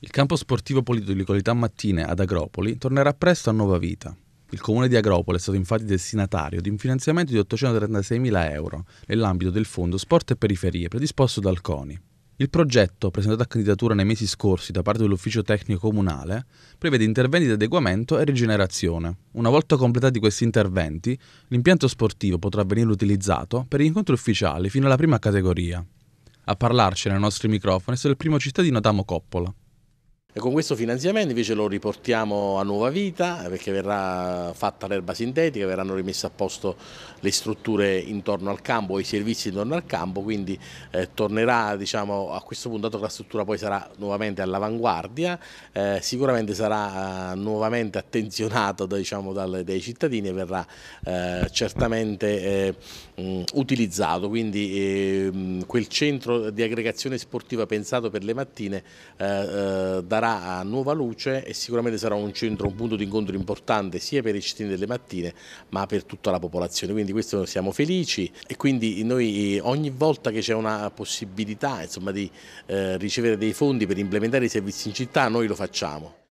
Il campo sportivo di qualità Mattine ad Agropoli tornerà presto a nuova vita. Il comune di Agropoli è stato infatti destinatario di un finanziamento di 836.000 euro nell'ambito del fondo Sport e Periferie predisposto dal CONI. Il progetto, presentato a candidatura nei mesi scorsi da parte dell'ufficio tecnico comunale, prevede interventi di adeguamento e rigenerazione. Una volta completati questi interventi, l'impianto sportivo potrà venire utilizzato per gli incontri ufficiali fino alla prima categoria. A parlarci nei nostri microfoni è stato il primo cittadino Adamo Coppola. E con questo finanziamento invece lo riportiamo a nuova vita perché verrà fatta l'erba sintetica, verranno rimesse a posto le strutture intorno al campo, i servizi intorno al campo, quindi eh, tornerà diciamo, a questo punto, dato che la struttura poi sarà nuovamente all'avanguardia, eh, sicuramente sarà eh, nuovamente attenzionato diciamo, dal, dai cittadini e verrà eh, certamente eh, utilizzato, quindi ehm, quel centro di aggregazione sportiva pensato per le mattine eh, darà darà a nuova luce e sicuramente sarà un centro, un punto di incontro importante sia per i cittadini delle mattine ma per tutta la popolazione, quindi questo siamo felici e quindi noi eh, ogni volta che c'è una possibilità insomma, di eh, ricevere dei fondi per implementare i servizi in città noi lo facciamo.